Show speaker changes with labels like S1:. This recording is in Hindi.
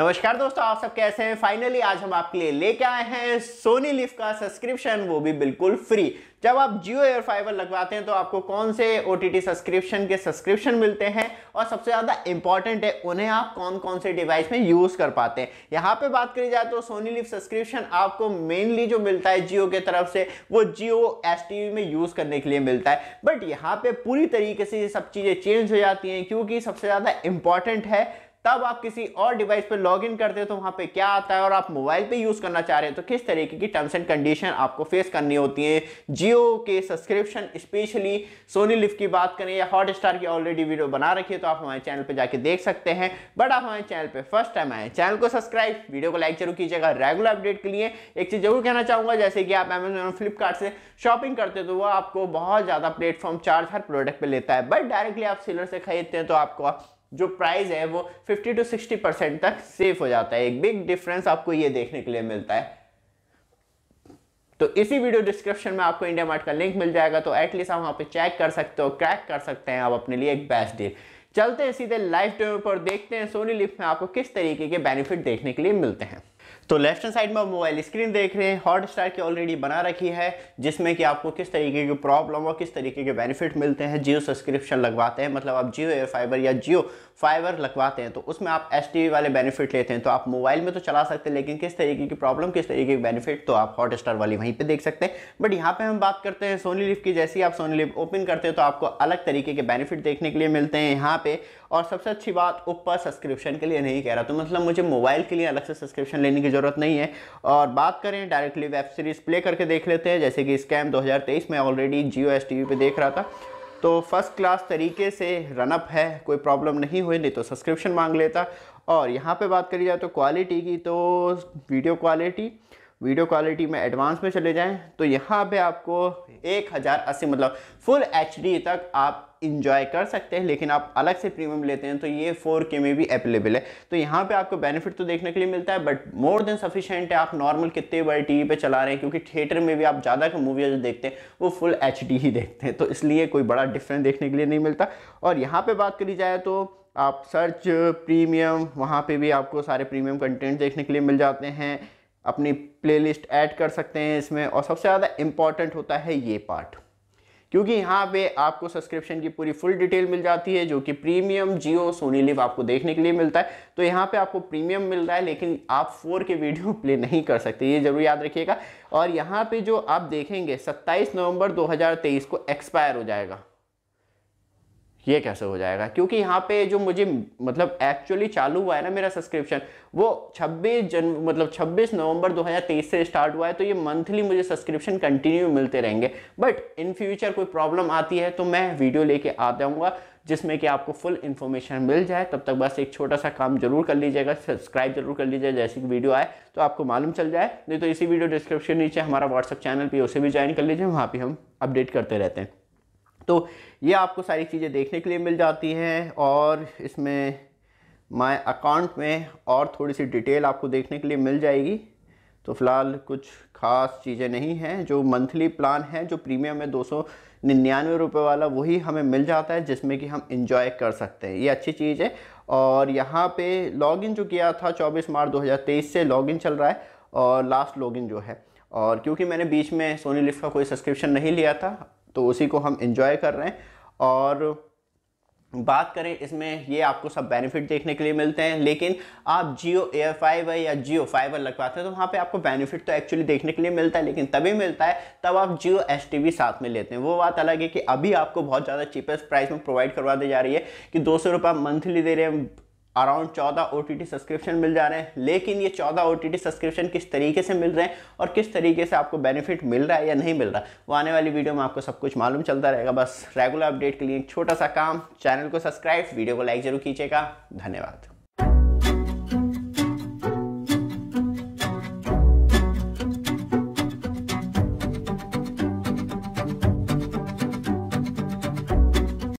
S1: नमस्कार दोस्तों आप सब कैसे हैं फाइनली आज हम आपके लिए लेके आए हैं सोनी लिफ का सब्सक्रिप्शन वो भी बिल्कुल फ्री जब आप जियो एयर फाइबर लगवाते हैं तो आपको कौन से ओ सब्सक्रिप्शन के सब्सक्रिप्शन मिलते हैं और सबसे ज़्यादा इंपॉर्टेंट है उन्हें आप कौन कौन से डिवाइस में यूज़ कर पाते हैं यहाँ पे बात करी जाए तो सोनी लिफ सब्सक्रिप्शन आपको मेनली जो मिलता है जियो के तरफ से वो जियो एस में यूज़ करने के लिए मिलता है बट यहाँ पर पूरी तरीके से ये सब चीज़ें चेंज हो जाती हैं क्योंकि सबसे ज़्यादा इंपॉर्टेंट है तब आप किसी और डिवाइस पर लॉग इन करते हो तो वहाँ पे क्या आता है और आप मोबाइल पे यूज़ करना चाह रहे हैं तो किस तरीके की टर्म्स एंड कंडीशन आपको फेस करनी होती है जियो के सब्सक्रिप्शन स्पेशली सोनी लिफ की बात करें या हॉट स्टार की ऑलरेडी वीडियो बना रखी है तो आप हमारे चैनल पर जाके देख सकते हैं बट आप हमारे चैनल पर फर्स्ट टाइम आए चैनल को सब्सक्राइब वीडियो को लाइक जरूर कीजिएगा रेगुलर अपडेट के लिए एक चीज़ जरूर कहना चाहूँगा जैसे कि आप अमेजोन और फ्लिपकार्ट से शॉपिंग करते हो तो वो आपको बहुत ज़्यादा प्लेटफॉर्म चार्ज हर प्रोडक्ट पर लेता है बट डायरेक्टली आप सेलर से खरीदते हैं तो आपको जो प्राइस है वो 50 टू 60 परसेंट तक सेफ हो जाता है एक बिग डिफरेंस आपको ये देखने के लिए मिलता है तो इसी वीडियो डिस्क्रिप्शन में आपको इंडिया मार्ट का लिंक मिल जाएगा तो एटलीस्ट आप वहाँ पे चेक कर सकते हो क्रैक कर सकते हैं आप अपने लिए एक बेस्ट डील चलते हैं सीधे लाइफ टाइम पर देखते हैं सोनी लिफ्ट में आपको किस तरीके के बेनिफिट देखने के लिए मिलते हैं तो लेफ्ट हैंड साइड में मोबाइल स्क्रीन देख रहे हैं हॉट स्टार की ऑलरेडी बना रखी है जिसमें कि आपको किस तरीके की प्रॉब्लम और किस तरीके के बेनिफिट मिलते हैं जियो सब्सक्रिप्शन लगवाते हैं मतलब आप जियो एयर फाइबर या जियो फाइबर लगवाते हैं तो उसमें आप एस वाले बेनिफिट लेते हैं तो आप मोबाइल में तो चला सकते हैं लेकिन किस तरीके की प्रॉब्लम किस तरीके की बेनिफिट तो आप हॉट स्टार वाली वहीं पर देख सकते हैं बट यहाँ पर हम बात करते हैं सोनी लिफ की जैसे ही आप सोनी लिफ ओपन करते हैं तो आपको अलग तरीके के बेनिफिट देखने के लिए मिलते हैं यहाँ पर और सबसे अच्छी बात ऊपर सब्सक्रिप्शन के लिए नहीं कह रहा तो मतलब मुझे मोबाइल के लिए अलग से सब्सक्रिप्शन लेने की ज़रूरत नहीं है और बात करें डायरेक्टली वेब सीरीज़ प्ले करके देख लेते हैं जैसे कि स्कैम दो में ऑलरेडी जियो एस टी देख रहा था तो फर्स्ट क्लास तरीके से रनअप है कोई प्रॉब्लम नहीं हुई नहीं तो सब्सक्रिप्शन मांग लेता और यहाँ पे बात करी जाए तो क्वालिटी की तो वीडियो क्वालिटी वीडियो क्वालिटी में एडवांस में चले जाएं तो यहाँ पे आपको एक हज़ार अस्सी मतलब फुल एच तक आप इंजॉय कर सकते हैं लेकिन आप अलग से प्रीमियम लेते हैं तो ये फोर के में भी अवेलेबल है तो यहाँ पे आपको बेनिफिट तो देखने के लिए मिलता है बट मोर देन सफिशेंट है आप नॉर्मल कितने बड़े टीवी पे चला रहे हैं क्योंकि थिएटर में भी आप ज़्यादा का जो देखते हैं वो फुल एच ही देखते हैं तो इसलिए कोई बड़ा डिफरेंस देखने के लिए नहीं मिलता और यहाँ पर बात करी जाए तो आप सर्च प्रीमियम वहाँ पर भी आपको सारे प्रीमियम कंटेंट देखने के लिए मिल जाते हैं अपनी प्लेलिस्ट ऐड कर सकते हैं इसमें और सबसे ज़्यादा इम्पॉर्टेंट होता है ये पार्ट क्योंकि यहाँ पे आपको सब्सक्रिप्शन की पूरी फुल डिटेल मिल जाती है जो कि प्रीमियम जियो सोनी लिव आपको देखने के लिए मिलता है तो यहाँ पे आपको प्रीमियम मिल रहा है लेकिन आप फोर के वीडियो प्ले नहीं कर सकते ये जरूर याद रखिएगा और यहाँ पे जो आप देखेंगे 27 नवंबर 2023 को एक्सपायर हो जाएगा ये कैसे हो जाएगा क्योंकि यहाँ पे जो मुझे मतलब एक्चुअली चालू हुआ है ना मेरा सब्सक्रिप्शन वो 26 जन मतलब 26 नवंबर 2023 से स्टार्ट हुआ है तो ये मंथली मुझे सब्सक्रिप्शन कंटिन्यू मिलते रहेंगे बट इन फ्यूचर कोई प्रॉब्लम आती है तो मैं वीडियो लेके आ जाऊँगा जिसमें कि आपको फुल इन्फॉर्मेशन मिल जाए तब तक बस एक छोटा सा काम जरूर कर लीजिएगा सब्सक्राइब जरूर कर लीजिए जैसे कि वीडियो आए तो आपको मालूम चल जाए नहीं तो इसी वीडियो डिस्क्रिप्शन नीचे हमारा व्हाट्सअप चैनल भी उसे भी ज्वाइन कर लीजिए वहाँ पर हम अपडेट करते रहते हैं तो ये आपको सारी चीज़ें देखने के लिए मिल जाती हैं और इसमें माय अकाउंट में और थोड़ी सी डिटेल आपको देखने के लिए मिल जाएगी तो फ़िलहाल कुछ खास चीज़ें नहीं हैं जो मंथली प्लान है जो प्रीमियम है दो सौ निन्यानवे रुपये वाला वही हमें मिल जाता है जिसमें कि हम इंजॉय कर सकते हैं ये अच्छी चीज़ है और यहाँ पे लॉगिन जो किया था 24 मार्च 2023 से लॉगिन चल रहा है और लास्ट लॉगिन जो है और क्योंकि मैंने बीच में सोनी लिफ्ट का कोई सब्सक्रिप्शन नहीं लिया था तो उसी को हम इंजॉय कर रहे हैं और बात करें इसमें ये आपको सब बेनिफिट देखने के लिए मिलते हैं लेकिन आप जियो एयर फाइबर या जियो फाइवर लगवाते हैं तो वहाँ पे आपको बेनिफिट तो एक्चुअली देखने के लिए मिलता है लेकिन तभी मिलता है तब आप जियो एस साथ में लेते हैं वो बात अलग है कि अभी आपको बहुत ज़्यादा चीपेस्ट प्राइस में प्रोवाइड करवा दी जा रही है कि दो सौ मंथली दे रहे हैं अराउंड चौदह ओ सब्सक्रिप्शन मिल जा रहे हैं लेकिन ये चौदह ओ सब्सक्रिप्शन किस तरीके से मिल रहे हैं और किस तरीके से आपको बेनिफिट मिल रहा है या नहीं मिल रहा वो आने वाली वीडियो में आपको सब कुछ मालूम चलता रहेगा बस रेगुलर अपडेट के लिए एक छोटा सा काम चैनल को सब्सक्राइब वीडियो को लाइक जरूर कीजिएगा धन्यवाद